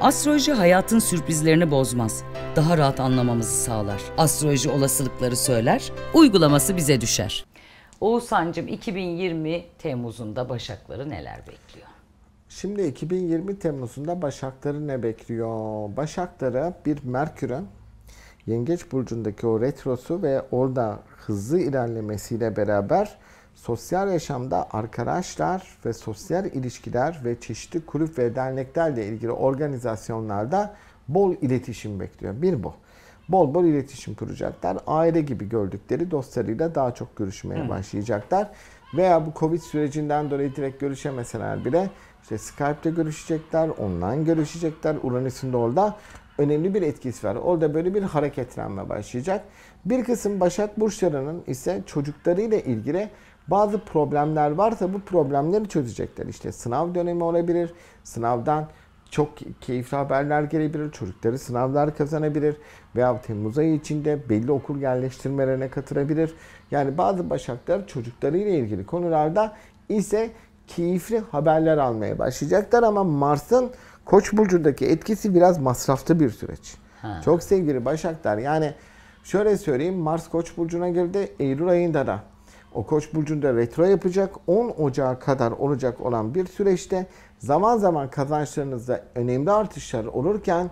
Astroloji hayatın sürprizlerini bozmaz. Daha rahat anlamamızı sağlar. Astroloji olasılıkları söyler, uygulaması bize düşer. Oğuzhan'cığım 2020 Temmuz'unda Başakları neler bekliyor? Şimdi 2020 Temmuz'unda Başakları ne bekliyor? Başakları bir Merkür'ün Yengeç Burcu'ndaki o retrosu ve orada hızlı ilerlemesiyle beraber sosyal yaşamda arkadaşlar ve sosyal ilişkiler ve çeşitli kulüp ve derneklerle ilgili organizasyonlarda bol iletişim bekliyor. Bir bu. Bol bol iletişim kuracaklar. Aile gibi gördükleri dostlarıyla daha çok görüşmeye başlayacaklar. Veya bu Covid sürecinden dolayı direkt görüşemeseler bile işte Skype'te görüşecekler, online görüşecekler. Uranüs'ün de orada önemli bir etkisi var. Orada böyle bir hareketlenme başlayacak. Bir kısım Başak Burçları'nın ise çocuklarıyla ilgili bazı problemler varsa bu problemleri çözecekler. İşte sınav dönemi olabilir, sınavdan çok keyifli haberler gelebilir, çocukları sınavlar kazanabilir veya Temmuz ayı içinde belli okul yerleştirmelerine katılabilir. Yani bazı başaklar çocuklarıyla ilgili konularda ise keyifli haberler almaya başlayacaklar ama Mars'ın Koç burcundaki etkisi biraz masraflı bir süreç. Ha. Çok sevgili Başaklar yani şöyle söyleyeyim Mars Koç burcuna girdi Eylül ayında da. O Koç burcunda retro yapacak. 10 Ocağı kadar olacak olan bir süreçte zaman zaman kazançlarınızda önemli artışlar olurken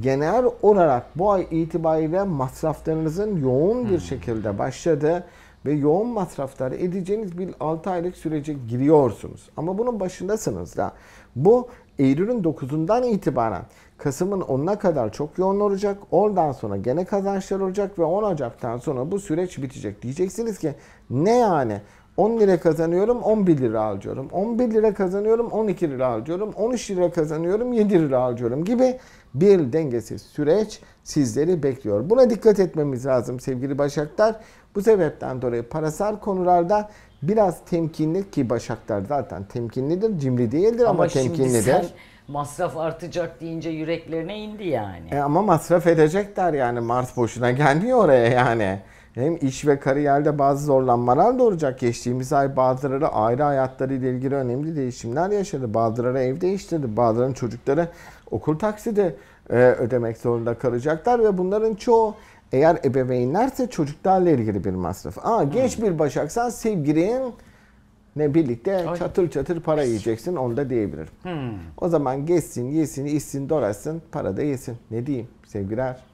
genel olarak bu ay itibariyle masraflarınızın yoğun bir hmm. şekilde başladı ve yoğun masraflar edeceğiniz bir 6 aylık sürece giriyorsunuz. Ama bunun başındasınız da. Bu Eylül'ün 9'undan itibaren Kasım'ın 10'una kadar çok yoğun olacak. Oradan sonra gene kazançlar olacak ve 10 Ocak'tan sonra bu süreç bitecek. Diyeceksiniz ki ne yani? 10 lira kazanıyorum 11 lira harcıyorum. 11 lira kazanıyorum 12 lira harcıyorum. 13 lira kazanıyorum 7 lira alıyorum gibi bir dengesiz süreç sizleri bekliyor. Buna dikkat etmemiz lazım sevgili Başaklar. Bu sebepten dolayı parasal konularda biraz temkinli ki Başaklar zaten temkinlidir, cimri değildir ama, ama temkinlidir. Sen masraf artacak deyince yüreklerine indi yani. E ama masraf edecekler yani Mars boşuna gelmiyor oraya yani. Hem iş ve kariyerde bazı zorlanmalar doğuracak. Geçtiğimiz ay bazıları ayrı hayatları ile ilgili önemli değişimler yaşadı. Bazıları ev değiştirdi. bazıların çocukları okul taksidi e, ödemek zorunda kalacaklar ve bunların çoğu eğer ebeveynlerse çocuklarla ilgili bir masraf. Aa hmm. genç bir başaksan sevgilin ne birlikte Aynen. çatır çatır para yiyeceksin onu da diyebilirim. Hmm. O zaman geçsin, yesin, içsin, dolaşsın, para da yesin. Ne diyeyim sevgiler.